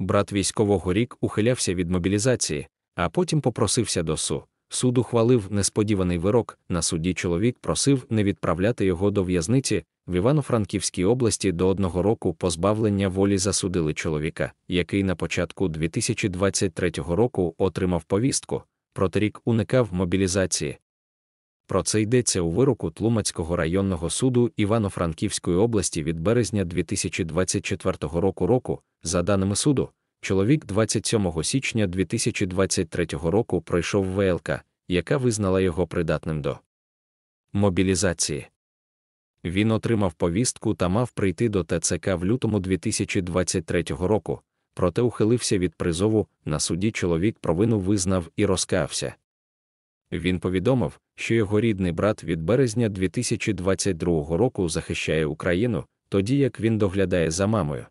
Брат військового рік ухилявся від мобілізації, а потім попросився до су. Суд ухвалив несподіваний вирок. На суді чоловік просив не відправляти його до в'язниці в Івано-Франківській області до одного року позбавлення волі засудили чоловіка, який на початку 2023 року отримав повістку. Проте рік уникав мобілізації, про це йдеться у вироку Тлумацького районного суду Івано-Франківської області від березня 2024 року року, за даними суду, чоловік 27 січня 2023 року пройшов ВЛК, яка визнала його придатним до мобілізації. Він отримав повістку та мав прийти до ТЦК в лютому 2023 року, проте ухилився від призову на суді чоловік провину визнав і розкався. Він повідомив, що його рідний брат від березня 2022 року захищає Україну, тоді як він доглядає за мамою.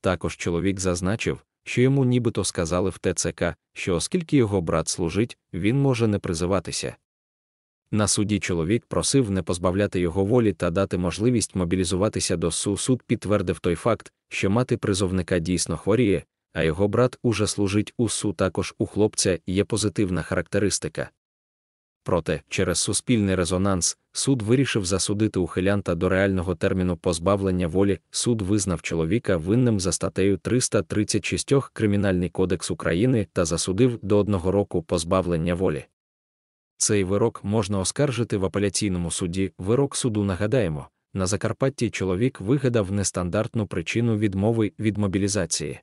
Також чоловік зазначив, що йому нібито сказали в ТЦК, що оскільки його брат служить, він може не призиватися. На суді чоловік просив не позбавляти його волі та дати можливість мобілізуватися до СУ. Суд підтвердив той факт, що мати призовника дійсно хворіє, а його брат уже служить у УСУ також у хлопця є позитивна характеристика. Проте, через суспільний резонанс, суд вирішив засудити ухилянта до реального терміну позбавлення волі. Суд визнав чоловіка винним за статтею 336 Кримінальний кодекс України та засудив до одного року позбавлення волі. Цей вирок можна оскаржити в апеляційному суді. Вирок суду нагадаємо, на Закарпатті чоловік вигадав нестандартну причину відмови від мобілізації.